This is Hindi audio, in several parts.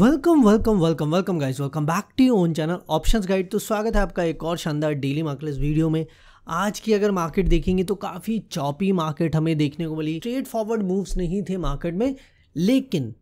welcome welcome welcome welcome guys welcome back to own channel options guide तो स्वागत है आपका एक और शानदार डेली मार्केट वीडियो में आज की अगर मार्केट देखेंगे तो काफ़ी चौपी मार्केट हमें देखने को मिली स्ट्रेट फॉरवर्ड मूव्स नहीं थे मार्केट में लेकिन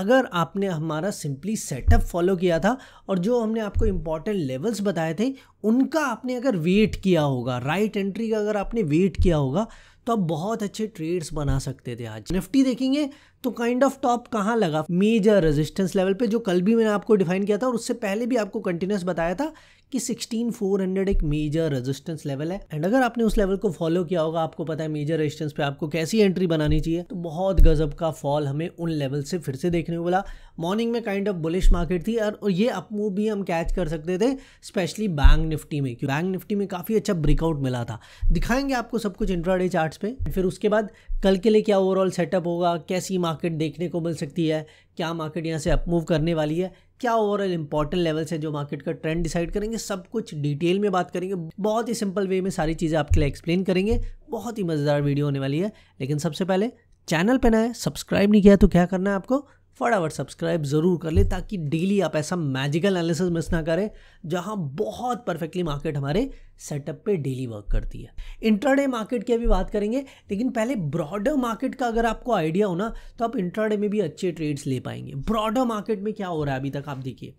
अगर आपने हमारा सिंपली सेटअप फॉलो किया था और जो हमने आपको इम्पॉर्टेंट लेवल्स बताए थे उनका आपने अगर वेट किया होगा राइट एंट्री का अगर आपने वेट किया होगा तो आप बहुत अच्छे ट्रेड्स बना सकते थे आज निफ्टी देखेंगे तो काइंड ऑफ टॉप कहाँ लगा मेजर रेजिस्टेंस लेवल पे जो कल भी मैंने आपको डिफाइन किया था और उससे पहले भी आपको कंटिन्यूस बताया था कि 16400 एक मेजर रेजिस्टेंस लेवल है एंड अगर आपने उस लेवल को फॉलो किया होगा आपको पता है मेजर रेजिस्टेंस पे आपको कैसी एंट्री बनानी चाहिए तो बहुत गजब का फॉल हमें उन लेवल से फिर से देखने को मिला मॉर्निंग में काइंड ऑफ बुलिश मार्केट थी और ये अप मूव भी हम कैच कर सकते थे स्पेशली बैंक निफ्टी में क्योंकि बैंक निफ्टी में काफ़ी अच्छा ब्रेकआउट मिला था दिखाएंगे आपको सब कुछ इंट्राडे चार्ट्स पे फिर उसके बाद कल के लिए क्या ओवरऑल सेटअप होगा कैसी मार्केट देखने को मिल सकती है क्या मार्केट यहाँ से अपमूव करने वाली है क्या ओवरऑल इंपॉर्टेंट लेवल्स हैं जो मार्केट का ट्रेंड डिसाइड करेंगे सब कुछ डिटेल में बात करेंगे बहुत ही सिंपल वे में सारी चीज़ें आपके लिए एक्सप्लेन करेंगे बहुत ही मज़ेदार वीडियो होने वाली है लेकिन सबसे पहले चैनल पर ना है सब्सक्राइब नहीं किया तो क्या करना है आपको फटाफट सब्सक्राइब ज़रूर कर ले ताकि डेली आप ऐसा मैजिकल एनालिसिस मिस ना करें जहां बहुत परफेक्टली मार्केट हमारे सेटअप पे डेली वर्क करती है इंट्राडे मार्केट की अभी बात करेंगे लेकिन पहले ब्रॉडर मार्केट का अगर आपको आइडिया हो ना तो आप इंट्राडे में भी अच्छे ट्रेड्स ले पाएंगे ब्रॉडर मार्केट में क्या हो रहा है अभी तक आप देखिए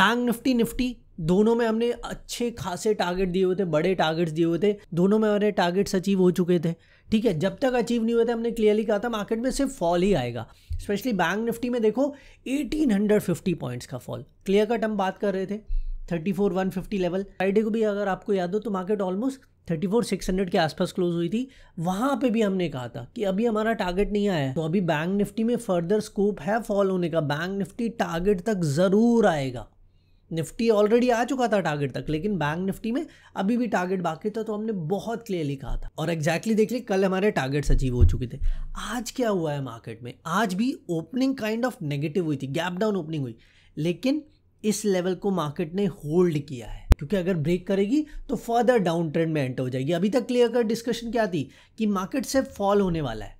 बैंक निफ्टी निफ्टी दोनों में हमने अच्छे खासे टारगेट दिए हुए थे बड़े टारगेट्स दिए हुए थे दोनों में हमारे टारगेट्स अचीव हो चुके थे ठीक है जब तक अचीव नहीं हुए थे हमने क्लियरली कहा था मार्केट में सिर्फ फॉल ही आएगा स्पेशली बैंक निफ्टी में देखो 1850 पॉइंट्स का फॉल क्लियर कट हम बात कर रहे थे 34150 लेवल फ्राइडे को भी अगर आपको याद हो तो मार्केट ऑलमोस्ट 34600 के आसपास क्लोज हुई थी वहाँ पे भी हमने कहा था कि अभी हमारा टारगेट नहीं आया तो अभी बैंक निफ्टी में फर्दर स्कोप है फॉल होने का बैंक निफ्टी टारगेट तक ज़रूर आएगा निफ्टी ऑलरेडी आ चुका था टारगेट तक लेकिन बैंक निफ्टी में अभी भी टारगेट बाकी था तो हमने बहुत क्लियरली कहा था और एग्जैक्टली exactly देख ली कल हमारे टारगेट्स अचीव हो चुके थे आज क्या हुआ है मार्केट में आज भी ओपनिंग काइंड ऑफ नेगेटिव हुई थी गैप डाउन ओपनिंग हुई लेकिन इस लेवल को मार्केट ने होल्ड किया है क्योंकि अगर ब्रेक करेगी तो फर्दर डाउन ट्रेंड में एंटर हो जाएगी अभी तक क्लियर कर डिस्कशन क्या थी कि मार्केट से फॉल होने वाला है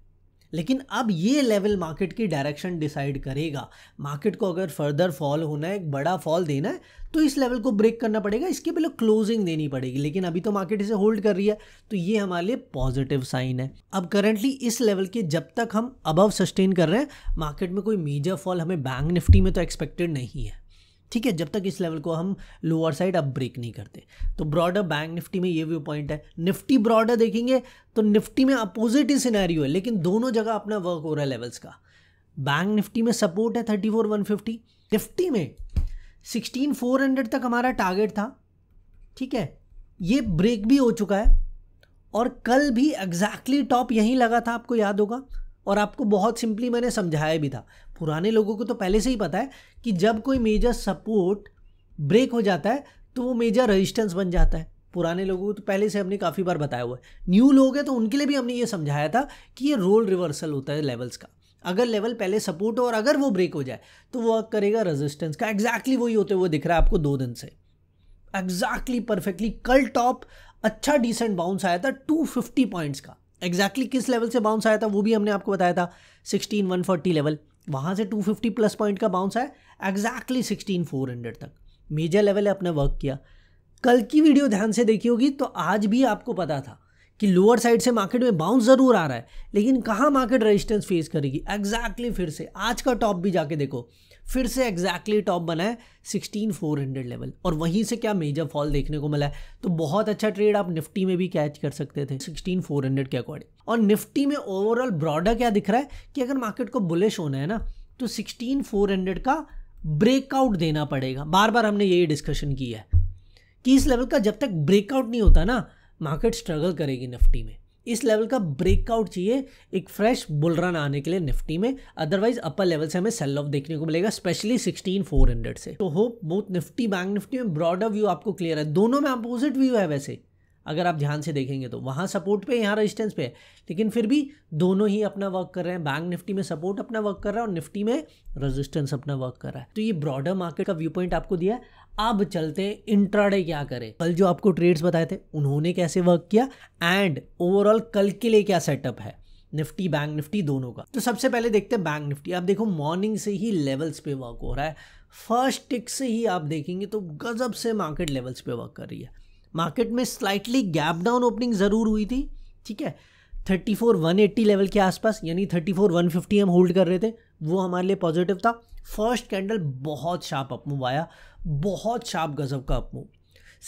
लेकिन अब ये लेवल मार्केट की डायरेक्शन डिसाइड करेगा मार्केट को अगर फर्दर फॉल होना है एक बड़ा फॉल देना है तो इस लेवल को ब्रेक करना पड़ेगा इसके पहले क्लोजिंग देनी पड़ेगी लेकिन अभी तो मार्केट इसे होल्ड कर रही है तो ये हमारे लिए पॉजिटिव साइन है अब करंटली इस लेवल के जब तक हम अबव सस्टेन कर रहे हैं मार्केट में कोई मेजर फॉल हमें बैंक निफ्टी में तो एक्सपेक्टेड नहीं है ठीक है जब तक इस लेवल को हम लोअर साइड अब ब्रेक नहीं करते तो ब्रॉडर बैंक निफ्टी में ये व्यू पॉइंट है निफ्टी ब्रॉडर देखेंगे तो निफ्टी में अपोजिट ही सिनेरियो है लेकिन दोनों जगह अपना वर्क हो रहा है लेवल्स का बैंक निफ्टी में सपोर्ट है thirty four one fifty Nifty में सिक्सटीन फोर हंड्रेड तक हमारा टारगेट था ठीक है ये ब्रेक भी हो चुका है और कल भी एग्जैक्टली exactly टॉप यहीं लगा था आपको याद होगा और आपको बहुत सिंपली मैंने समझाया भी था पुराने लोगों को तो पहले से ही पता है कि जब कोई मेजर सपोर्ट ब्रेक हो जाता है तो वो मेजर रजिस्टेंस बन जाता है पुराने लोगों को तो पहले से हमने काफ़ी बार बताया हुआ है न्यू लोग हैं तो उनके लिए भी हमने ये समझाया था कि ये रोल रिवर्सल होता है लेवल्स का अगर लेवल पहले सपोर्ट हो और अगर वो ब्रेक हो जाए तो वर्क करेगा रेजिस्टेंस का एग्जैक्टली वही होते हुए दिख रहा है आपको दो दिन से एग्जैक्टली परफेक्टली कल टॉप अच्छा डिसेंट बाउंस आया था 250 पॉइंट्स का एग्जैक्टली exactly किस लेवल से बाउंस आया था वो भी हमने आपको बताया था सिक्सटीन वन फोर्टी लेवल वहाँ से टू फिफ्टी प्लस पॉइंट का बाउंस आया एग्जैक्टली सिक्सटीन फोर हंड्रेड तक मेजर लेवल है अपने वर्क किया कल की वीडियो ध्यान से देखी होगी तो आज भी आपको पता था कि लोअर साइड से मार्केट में बाउंस ज़रूर आ रहा है लेकिन कहाँ मार्केट रेजिस्टेंस फेस करेगी एग्जैक्टली फिर से आज का टॉप भी जाके देखो फिर से एग्जैक्टली टॉप बना है सिक्सटीन फोर हंड्रेड लेवल और वहीं से क्या मेजर फॉल देखने को मिला है तो बहुत अच्छा ट्रेड आप निफ्टी में भी कैच कर सकते थे सिक्सटीन फोर हंड्रेड के अकॉर्डिंग और निफ्टी में ओवरऑल ब्रॉडर क्या दिख रहा है कि अगर मार्केट को बुलिश होना है ना तो सिक्सटीन फोर हंड्रेड का ब्रेकआउट देना पड़ेगा बार बार हमने यही डिस्कशन किया है कि इस लेवल का जब तक ब्रेकआउट नहीं होता ना मार्केट स्ट्रगल करेगी निफ्टी में इस लेवल का ब्रेकआउट चाहिए एक फ्रेश बुलरन आने के लिए निफ्टी में अदरवाइज अपर लेवल से हमें सेल ऑफ देखने को मिलेगा स्पेशली सिक्सटीन फोर हंड्रेड से तो hope both Nifty Bank Nifty में ब्रॉडर व्यू आपको क्लियर है दोनों में अपोजिट व्यू है वैसे अगर आप ध्यान से देखेंगे तो वहाँ सपोर्ट पे यहाँ रेजिस्टेंस पे है लेकिन फिर भी दोनों ही अपना वर्क कर रहे हैं बैंक निफ्टी में सपोर्ट अपना वर्क कर रहा है और निफ्टी में रेजिस्टेंस अपना वर्क कर रहा है तो ये ब्रॉडर मार्केट का व्यू पॉइंट आपको दिया है अब चलते इंट्राडे क्या करें कल जो आपको ट्रेड्स बताए थे उन्होंने कैसे वर्क किया एंड ओवरऑल कल के लिए क्या सेटअप है निफ्टी बैंक निफ्टी दोनों का तो सबसे पहले देखते हैं बैंक निफ्टी आप देखो मॉर्निंग से ही लेवल्स पे वर्क हो रहा है फर्स्ट टिक से ही आप देखेंगे तो गजब से मार्केट लेवल्स पे वर्क कर रही है मार्केट में स्लाइटली गैप डाउन ओपनिंग ज़रूर हुई थी ठीक है thirty four one eighty level के आसपास यानी थर्टी फोर वन फिफ्टी हम होल्ड कर रहे थे वो हमारे लिए पॉजिटिव था फर्स्ट कैंडल बहुत शार्प अपमूव आया बहुत शार्प गजब का अपमूव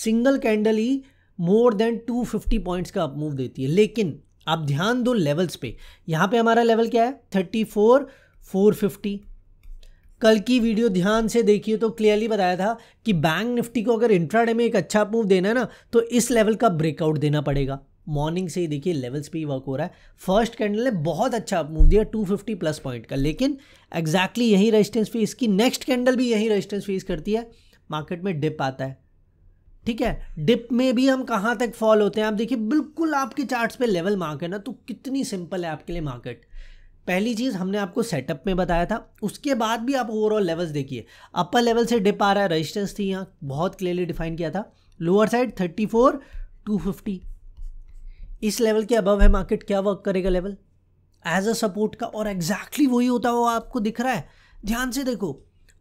सिंगल कैंडल ही मोर देन 250 पॉइंट्स का अपमूव देती है लेकिन आप ध्यान दो लेवल्स पे यहाँ पे हमारा लेवल क्या है 34 450 कल की वीडियो ध्यान से देखिए तो क्लियरली बताया था कि बैंक निफ्टी को अगर इंट्राडे में एक अच्छा मूव देना है ना तो इस लेवल का ब्रेकआउट देना पड़ेगा मॉर्निंग से ही देखिए लेवल्स पे ही वर्क हो रहा है फर्स्ट कैंडल ने बहुत अच्छा मूव दिया 250 प्लस पॉइंट का लेकिन एग्जैक्टली exactly यही रेजिस्टेंस फेस की नेक्स्ट कैंडल भी यही रेजिस्टेंस फेस करती है मार्केट में डिप आता है ठीक है डिप में भी हम कहाँ तक फॉल होते हैं आप देखिए बिल्कुल आपके चार्ट्स पे लेवल मार्क है ना तो कितनी सिंपल है आपके लिए मार्केट पहली चीज़ हमने आपको सेटअप में बताया था उसके बाद भी आप ओवरऑल लेवल्स देखिए अपर लेवल से डिप आ रहा है रेजिस्टेंस थी यहाँ बहुत क्लियरली डिफाइन किया था lower side thirty four two fifty इस लेवल के अबव है मार्केट क्या वर्क करेगा लेवल एज अ सपोर्ट का और एग्जैक्टली exactly वही होता वो आपको दिख रहा है ध्यान से देखो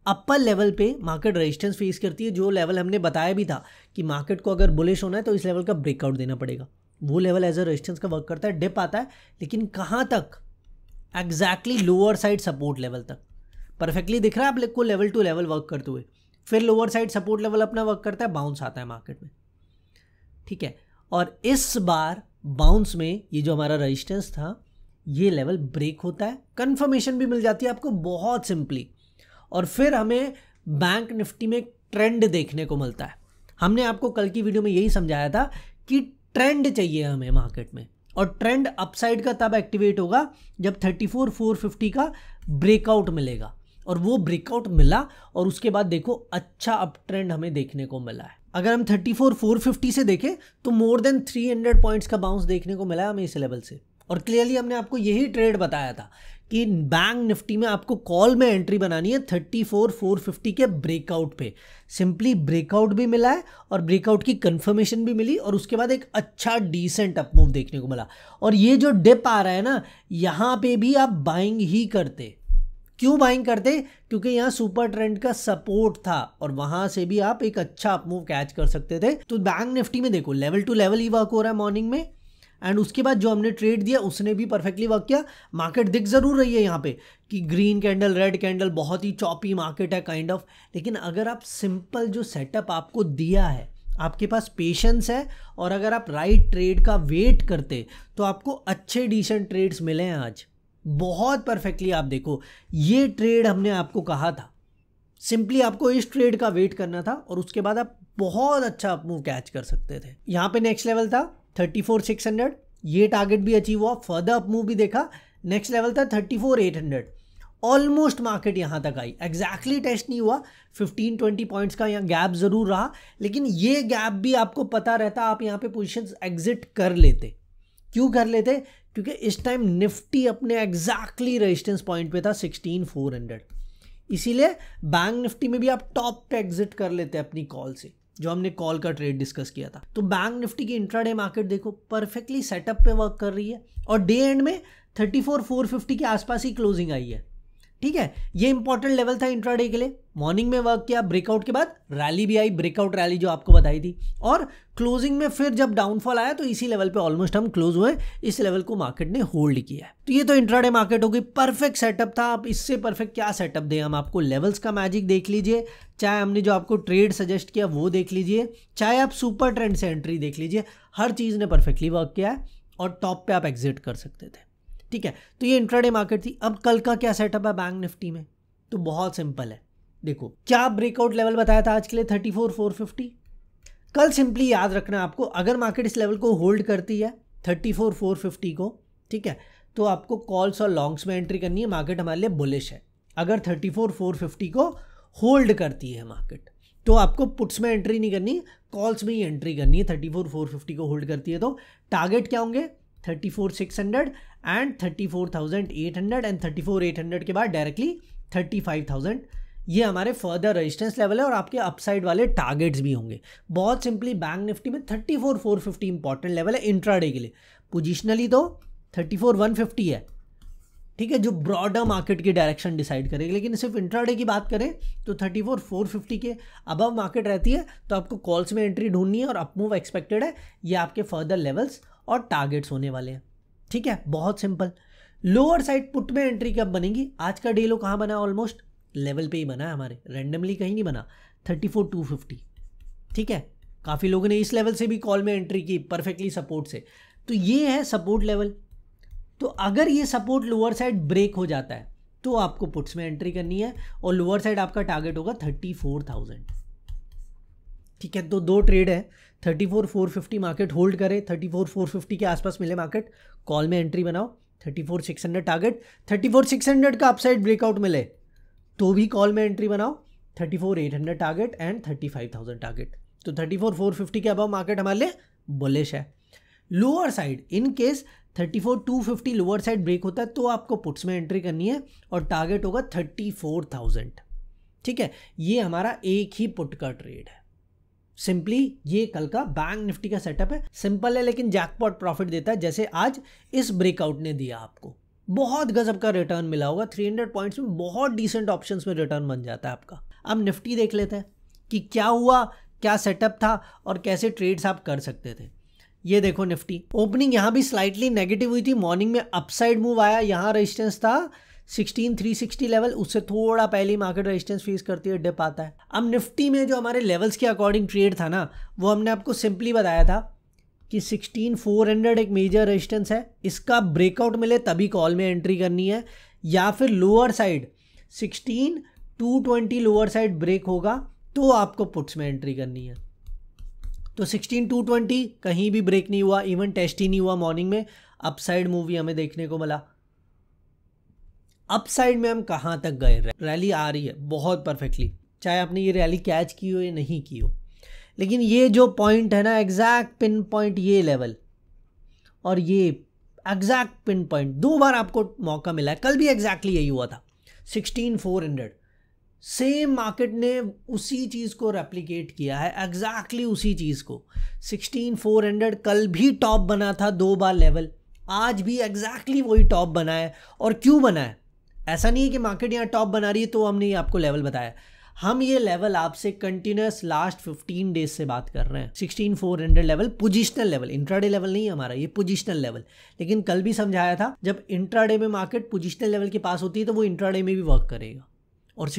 अपर लेवल पे मार्केट रेजिस्टेंस फेस करती है जो लेवल हमने बताया भी था कि मार्केट को अगर बुलिश होना है तो इस लेवल का ब्रेकआउट देना पड़ेगा वो लेवल एज अ रेजिस्टेंस का वर्क करता है डिप आता है लेकिन कहाँ तक exactly lower side support level तक परफेक्टली दिख रहा है आप को लेवल टू लेवल वर्क करते हुए फिर लोअर साइड सपोर्ट लेवल अपना वर्क करता है बाउंस आता है मार्केट में ठीक है और इस बार बाउंस में ये जो हमारा रजिस्टेंस था ये लेवल ब्रेक होता है कन्फर्मेशन भी मिल जाती है आपको बहुत सिंपली और फिर हमें बैंक निफ्टी में ट्रेंड देखने को मिलता है हमने आपको कल की वीडियो में यही समझाया था कि ट्रेंड चाहिए हमें मार्केट में और ट्रेंड अपसाइड का तब एक्टिवेट होगा जब 34450 का ब्रेकआउट मिलेगा और वो ब्रेकआउट मिला और उसके बाद देखो अच्छा अप ट्रेंड हमें देखने को मिला है अगर हम थर्टी फोर फोर फिफ्टी से देखें तो more than three hundred points का बाउंस देखने को मिला है हमें इस लेवल से और क्लियरली हमने आपको यही ट्रेड बताया था कि बैंक निफ्टी में आपको कॉल में एंट्री बनानी है थर्टी फोर फोर फिफ्टी के ब्रेकआउट पे सिंपली ब्रेकआउट भी मिला है और ब्रेकआउट की कंफर्मेशन भी मिली और उसके बाद एक अच्छा डिसेंट अपमूव देखने को मिला और ये जो डिप आ रहा है ना यहाँ पे भी आप बाइंग ही करते क्यों बाइंग करते क्योंकि यहाँ सुपर ट्रेंड का सपोर्ट था और वहां से भी आप एक अच्छा मूव कैच कर सकते थे तो बैंक निफ्टी में देखो लेवल टू लेवल ही वर्क हो रहा है मॉर्निंग में एंड उसके बाद जो हमने ट्रेड दिया उसने भी परफेक्टली वर्क किया मार्केट दिख ज़रूर रही है यहाँ पे कि ग्रीन कैंडल रेड कैंडल बहुत ही चॉपी मार्केट है काइंड kind ऑफ of, लेकिन अगर आप सिंपल जो सेटअप आपको दिया है आपके पास पेशेंस है और अगर आप राइट right ट्रेड का वेट करते तो आपको अच्छे डिसेंट ट्रेड्स मिले हैं आज बहुत परफेक्टली आप देखो ये ट्रेड हमने आपको कहा था सिंपली आपको इस ट्रेड का वेट करना था और उसके बाद आप बहुत अच्छा आप मूव कैच कर सकते थे यहाँ पे नेक्स्ट लेवल था थर्टी फोर सिक्स हंड्रेड ये टारगेट भी अचीव हुआ फर्दर अप मूव भी देखा नेक्स्ट लेवल था thirty four eight hundred almost market यहाँ तक आई एग्जैक्टली टेस्ट नहीं हुआ फिफ्टीन ट्वेंटी पॉइंट्स का यहाँ गैप ज़रूर रहा लेकिन ये गैप भी आपको पता रहता आप यहाँ पे पोजिशन एग्जिट कर लेते क्यों कर लेते क्योंकि इस टाइम निफ्टी अपने एग्जैक्टली रेजिस्टेंस पॉइंट पे था सिक्सटीन फोर हंड्रेड इसीलिए बैंक निफ्टी में भी आप टॉप पे एग्जिट कर लेते हैं अपनी कॉल से जो हमने कॉल का ट्रेड डिस्कस किया था तो बैंक निफ्टी की इंट्राडे मार्केट देखो परफेक्टली सेटअप पे वर्क कर रही है और डे एंड में थर्टी फोर फोर फिफ्टी के आसपास ही क्लोजिंग आई है ठीक है ये इंपॉर्टेंट लेवल था इंट्राडे के लिए मॉर्निंग में वर्क किया ब्रेकआउट के बाद रैली भी आई ब्रेकआउट रैली जो आपको बताई थी और क्लोजिंग में फिर जब डाउनफॉल आया तो इसी लेवल पे ऑलमोस्ट हम क्लोज हुए इस लेवल को मार्केट ने होल्ड किया है तो ये तो इंट्राडे मार्केट हो गई परफेक्ट सेटअप था आप इससे परफेक्ट क्या सेटअप दें हम आपको लेवल्स का मैजिक देख लीजिए चाहे हमने जो आपको ट्रेड सजेस्ट किया वो देख लीजिए चाहे आप सुपर ट्रेंड से एंट्री देख लीजिए हर चीज़ ने परफेक्टली वर्क किया है और टॉप पे आप एग्जिट कर सकते थे ठीक है तो ये इंट्राडे मार्केट थी अब कल का क्या सेटअप है बैंक निफ्टी में तो बहुत सिंपल है देखो क्या ब्रेकआउट लेवल बताया था आज के लिए थर्टी फोर फोर फिफ्टी कल सिंपली याद रखना आपको अगर मार्केट इस लेवल को होल्ड करती है थर्टी फोर फोर फिफ्टी को ठीक है तो आपको कॉल्स और लॉन्ग्स में एंट्री करनी है मार्केट हमारे लिए बुलिश है अगर थर्टी फोर फोर फिफ्टी को होल्ड करती है मार्केट तो आपको पुट्स में एंट्री नहीं करनी कॉल्स में ही एंट्री करनी है थर्टी फोर फोर फिफ्टी को होल्ड करती है तो टारगेट क्या होंगे thirty four six hundred and thirty four thousand eight hundred and thirty four eight hundred के बाद डायरेक्टली थर्टी फाइव थाउजेंड ये हमारे फर्दर रेजिस्टेंस लेवल है और आपके अपसाइड वाले टारगेट्स भी होंगे बहुत सिंपली बैंक निफ्टी में thirty four four fifty important level है इंट्राडे के लिए पोजिशनली तो थर्टी फोर वन फिफ्टी है ठीक है जो ब्रॉडर मार्केट की डायरेक्शन डिसाइड करेगी लेकिन सिर्फ इंट्राडे की बात करें तो थर्टी फोर फोर फिफ्टी के अबव मार्केट रहती है तो आपको कॉल्स में एंट्री ढूंढनी है और अपमूव एक्सपेक्टेड है ये आपके फर्दर लेवल्स और टारगेट्स होने वाले हैं ठीक है बहुत सिंपल लोअर साइड पुट में एंट्री कब बनेगी आज का डे लो कहाँ बना ऑलमोस्ट लेवल पे ही बना है हमारे रैंडमली कहीं नहीं बना थर्टी फोर टू फिफ्टी ठीक है काफ़ी लोगों ने इस लेवल से भी कॉल में एंट्री की परफेक्टली सपोर्ट से तो ये है सपोर्ट लेवल तो अगर ये सपोर्ट लोअर साइड ब्रेक हो जाता है तो आपको पुट्स में एंट्री करनी है और लोअर साइड आपका टारगेट होगा थर्टी फोर थाउजेंड ठीक है तो दो ट्रेड है thirty four four fifty market hold करे थर्टी फोर फोर फिफ्टी के आसपास मिले मार्केट कॉल में एंट्री बनाओ thirty four six hundred target thirty four six hundred का अपसाइड ब्रेकआउट मिले तो भी कॉल में एंट्री बनाओ thirty four eight hundred target and thirty five thousand target तो थर्टी फोर फोर फिफ्टी के अबाव मार्केट हमारे लिए बुलिश है lower side in case thirty four two fifty lower side break होता है तो आपको पुट्स में एंट्री करनी है और टारगेट होगा थर्टी फोर थाउजेंड ठीक है ये हमारा एक ही पुट का ट्रेड है सिंपली ये कल का बैंक निफ्टी का सेटअप है सिंपल है लेकिन जैकपॉट प्रॉफिट देता है जैसे आज इस ब्रेकआउट ने दिया आपको बहुत गजब का रिटर्न मिला होगा 300 पॉइंट्स में बहुत डिसेंट ऑप्शंस में रिटर्न बन जाता है आपका अब निफ्टी देख लेते हैं कि क्या हुआ क्या सेटअप था और कैसे ट्रेड्स आप कर सकते थे ये देखो निफ्टी ओपनिंग यहाँ भी स्लाइटली नेगेटिव हुई थी मॉर्निंग में अपसाइड मूव आया यहाँ रेजिस्टेंस था 16360 लेवल उससे थोड़ा पहले मार्केट रेजिस्टेंस फेस करती है डिप आता है अब निफ्टी में जो हमारे लेवल्स के अकॉर्डिंग ट्रेड था ना वो हमने आपको सिंपली बताया था कि 16400 एक मेजर रेजिस्टेंस है इसका ब्रेकआउट मिले तभी कॉल में एंट्री करनी है या फिर lower side 16 220 lower side break होगा तो आपको पुट्स में एंट्री करनी है तो 16 220 कहीं भी ब्रेक नहीं हुआ इवन टेस्ट ही नहीं हुआ मॉर्निंग में अपसाइड मूवी हमें देखने को मिला अपसाइड में हम कहाँ तक गए रैली आ रही है बहुत परफेक्टली चाहे आपने ये रैली कैच की हो या नहीं की हो लेकिन ये जो पॉइंट है ना एग्जैक्ट पिन पॉइंट ये लेवल और ये एग्जैक्ट पिन पॉइंट दो बार आपको मौका मिला है कल भी एग्जैक्टली यही हुआ था sixteen four hundred same market ने उसी चीज़ को रेप्लीकेट किया है एग्जैक्टली उसी चीज़ को सिक्सटीन फोर हंड्रेड कल भी टॉप बना था दो बार लेवल आज भी एग्जैक्टली वही टॉप बना है और क्यों बना है ऐसा नहीं है कि मार्केट यहाँ टॉप बना रही है तो हमने आपको लेवल बताया हम ये लेवल आपसे कंटिन्यूस लास्ट 15 डेज से बात कर रहे हैं 16400 level positional level intraday level नहीं हमारा ये पोजिशनल लेवल लेकिन कल भी समझाया था जब इंट्राडे में मार्केट पोजिशनल लेवल के पास होती है तो वो इंट्राडे में भी वर्क करेगा और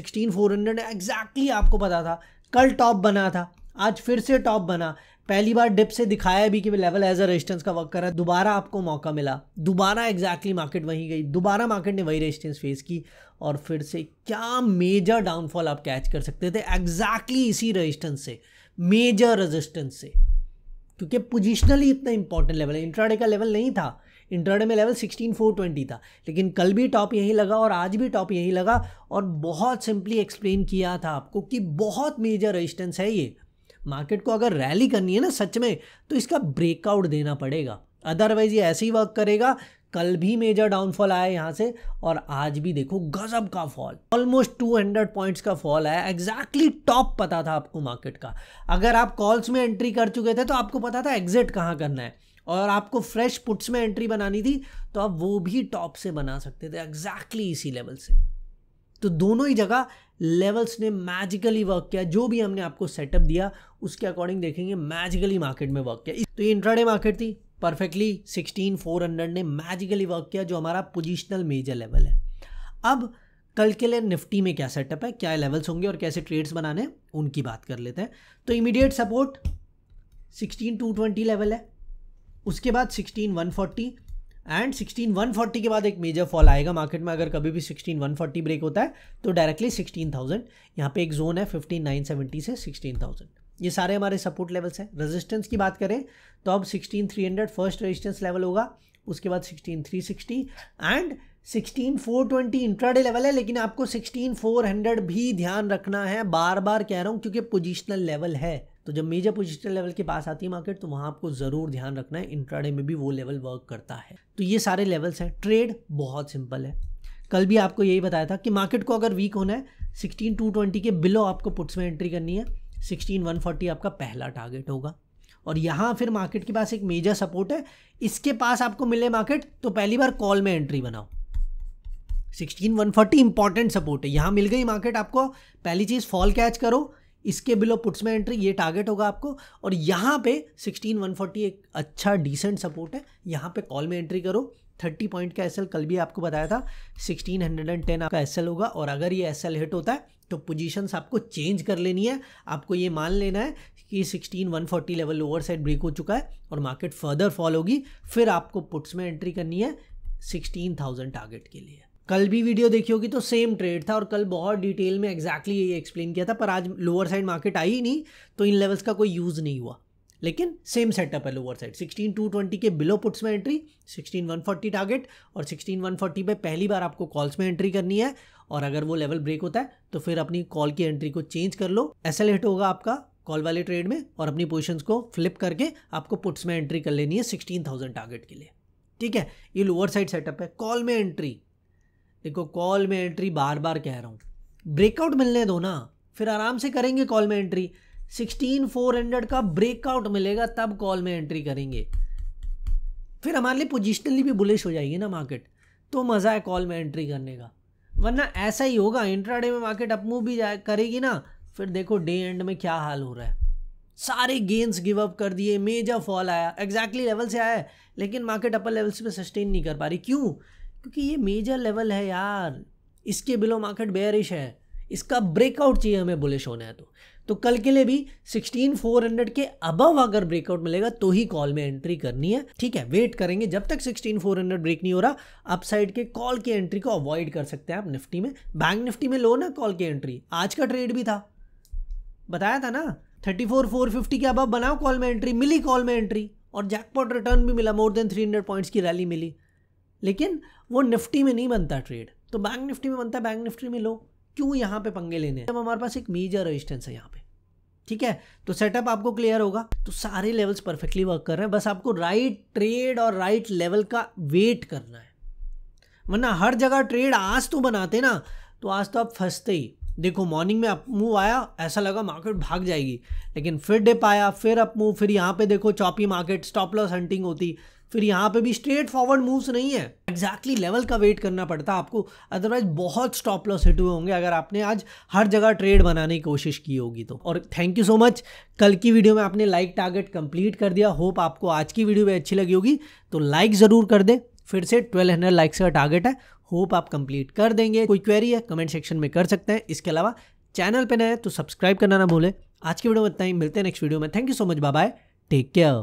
हंड्रेड एग्जैक्टली आपको पता था कल टॉप बना था आज फिर से टॉप बना पहली बार डिप से दिखाया भी कि लेवल एज अ रेजिस्टेंस का वर्क कर रहा है दोबारा आपको मौका मिला दोबारा एग्जैक्टली मार्केट वहीं गई दोबारा मार्केट ने वही रेजिस्टेंस फेस की और फिर से क्या मेजर डाउनफॉल आप कैच कर सकते थे एग्जैक्टली इसी रेजिस्टेंस से मेजर रेजिस्टेंस से क्योंकि पोजिशनली इतना इंपॉर्टेंट लेवल है इंट्राडे का लेवल नहीं था इंट्राडे में लेवल 16420 था लेकिन कल भी टॉप यहीं लगा और आज भी टॉप यहीं लगा और बहुत सिंपली एक्सप्लेन किया था आपको कि बहुत मेजर रेजिस्टेंस है ये मार्केट को अगर रैली करनी है ना सच में तो इसका ब्रेकआउट देना पड़ेगा अदरवाइज़ ये ऐसे ही वर्क करेगा कल भी मेजर डाउनफॉल आया यहाँ से और आज भी देखो गजब का फॉल ऑलमोस्ट 200 पॉइंट्स का फॉल आया एग्जैक्टली टॉप पता था आपको मार्केट का अगर आप कॉल्स में एंट्री कर चुके थे तो आपको पता था एग्जिट कहाँ करना है और आपको फ्रेश पुट्स में एंट्री बनानी थी तो आप वो भी टॉप से बना सकते थे एग्जैक्टली exactly इसी लेवल से तो दोनों ही जगह लेवल्स ने मैजिकली वर्क किया जो भी हमने आपको सेटअप दिया उसके अकॉर्डिंग देखेंगे मैजिकली मार्केट में वर्क किया तो ये इंट्राडे मार्केट थी परफेक्टली सिक्सटीन फोर हंड्रेड ने मैजिकली वर्क किया जो हमारा पोजिशनल मेजर लेवल है अब कल के लिए निफ्टी में क्या सेटअप है क्या लेवल्स होंगे और कैसे ट्रेड्स बनाने उनकी बात कर लेते हैं तो immediate support sixteen two twenty level है उसके बाद सिक्सटीन वन फोर्टी एंड 16140 के बाद एक मेजर फॉल आएगा मार्केट में अगर कभी भी 16140 ब्रेक होता है तो डायरेक्टली 16000 यहाँ पे एक जोन है 15970 से 16000 ये सारे हमारे सपोर्ट लेवल्स हैं रेजिस्टेंस की बात करें तो अब 16300 फर्स्ट रेजिस्टेंस लेवल होगा उसके बाद 16360 एंड 16420 इंट्राडे लेवल है लेकिन आपको 16400 भी ध्यान रखना है बार बार कह रहा हूँ क्योंकि पोजिशनल लेवल है तो जब मेजर पोजिशनल लेवल के पास आती है मार्केट तो वहाँ आपको ज़रूर ध्यान रखना है इंट्राडे में भी वो लेवल वर्क करता है तो ये सारे लेवल्स हैं ट्रेड बहुत सिंपल है कल भी आपको यही बताया था कि मार्केट को अगर वीक होना है सिक्सटीन टू ट्वेंटी के बिलो आपको पुट्स में एंट्री करनी है सिक्सटीन वन फोर्टी आपका पहला टारगेट होगा और यहाँ फिर मार्केट के पास एक मेजर सपोर्ट है इसके पास आपको मिले मार्केट तो पहली बार कॉल में एंट्री बनाओ sixteen one forty important support है यहाँ मिल गई मार्केट आपको पहली चीज़ फॉल कैच करो इसके बिलो पुट्स में एंट्री ये टारगेट होगा आपको और यहाँ पे 16140 एक अच्छा डिसेंट सपोर्ट है यहाँ पे कॉल में एंट्री करो 30 पॉइंट का एसएल कल भी आपको बताया था 1610 आपका एसएल होगा और अगर ये एसएल हिट होता है तो पोजीशंस आपको चेंज कर लेनी है आपको ये मान लेना है कि 16140 लेवल लोअर साइड ब्रेक हो चुका है और मार्केट फर्दर फॉल होगी फिर आपको पुट्स में एंट्री करनी है सिक्सटीन टारगेट के लिए कल भी वीडियो देखी होगी तो सेम ट्रेड था और कल बहुत डिटेल में एग्जैक्टली exactly ये एक्सप्लेन किया था पर आज लोअर साइड मार्केट आई ही नहीं तो इन लेवल्स का कोई यूज़ नहीं हुआ लेकिन सेम सेटअप है lower side sixteen two twenty के बिलो पुट्स में entry sixteen one forty target और सिक्सटीन वन फोर्टी पर पहली बार आपको कॉल्स में एंट्री करनी है और अगर वो लेवल ब्रेक होता है तो फिर अपनी कॉल की एंट्री को चेंज कर लो ऐसा लेट होगा आपका कॉल वाले ट्रेड में और अपनी पोजिशन को फ्लिप करके आपको पुट्स में एंट्री कर लेनी है सिक्सटीन थाउजेंड टारगेट के लिए ठीक है ये लोअर साइड सेटअप है कॉल में एंट्री देखो कॉल में एंट्री बार बार कह रहा हूँ ब्रेकआउट मिलने दो ना फिर आराम से करेंगे कॉल में एंट्री सिक्सटीन फोर हंड्रेड का ब्रेकआउट मिलेगा तब कॉल में एंट्री करेंगे फिर हमारे लिए पोजिशनली भी बुलिश हो जाएगी ना मार्केट तो मज़ा है कॉल में एंट्री करने का वरना ऐसा ही होगा इंट्राडे में मार्केट अपमूव भी जाए करेगी ना फिर देखो डे एंड में क्या हाल हो रहा है सारे गेंस गिव अप कर दिए मेजर फॉल आया एग्जैक्टली exactly लेवल से आया है लेकिन मार्केट अपर लेवल्स पे सस्टेन नहीं कर पा रही क्यों क्योंकि ये मेजर लेवल है यार इसके बिलो मार्केट बेयरिश है इसका ब्रेकआउट चाहिए हमें बुलिश होना है तो तो कल के लिए भी 16400 के अबव अगर ब्रेकआउट मिलेगा तो ही कॉल में एंट्री करनी है ठीक है वेट करेंगे जब तक 16400 ब्रेक नहीं हो रहा अपसाइड के कॉल की एंट्री को अवॉइड कर सकते हैं आप निफ्टी में बैंक निफ्टी में लो ना कॉल की एंट्री आज का ट्रेड भी था बताया था ना थर्टी फोर फोर फिफ्टी के अबव बनाओ कॉल में एंट्री मिली कॉल में एंट्री और जैकपॉट रिटर्न भी मिला more than three hundred points की रैली मिली लेकिन वो निफ्टी में नहीं बनता ट्रेड तो बैंक निफ्टी में बनता है बैंक निफ्टी में लो क्यों यहाँ पे पंगे लेने जब हमारे पास एक मेजर रजिस्टेंस है यहाँ पे ठीक है तो सेटअप आपको क्लियर होगा तो सारे लेवल्स परफेक्टली वर्क कर रहे हैं बस आपको राइट ट्रेड और राइट लेवल का वेट करना है वरना हर जगह ट्रेड आज तो बनाते ना तो आज तो आप फंसते ही देखो मॉर्निंग में अप मूव आया ऐसा लगा मार्केट भाग जाएगी लेकिन फिर डिप आया फिर अप मूव फिर यहाँ पे देखो चौपी मार्केट स्टॉप लॉस हंटिंग होती फिर यहाँ पे भी स्ट्रेट फॉरवर्ड मूव्स नहीं है एग्जैक्टली exactly लेवल का वेट करना पड़ता आपको अदरवाइज बहुत स्टॉप लॉस हिट हुए होंगे अगर आपने आज हर जगह ट्रेड बनाने की कोशिश की होगी तो और थैंक यू सो मच कल की वीडियो में आपने लाइक टारगेट कंप्लीट कर दिया होप आपको आज की वीडियो भी अच्छी लगी होगी तो लाइक ज़रूर कर दें फिर से ट्वेल्व हंड्रेड लाइक्स का टारगेट है होप आप कंप्लीट कर देंगे कोई क्वेरी है कमेंट सेक्शन में कर सकते हैं इसके अलावा चैनल पर नए तो सब्सक्राइब करना ना भूलें आज की वीडियो में इतना ही मिलते हैं नेक्स्ट वीडियो में thank you so much bye take care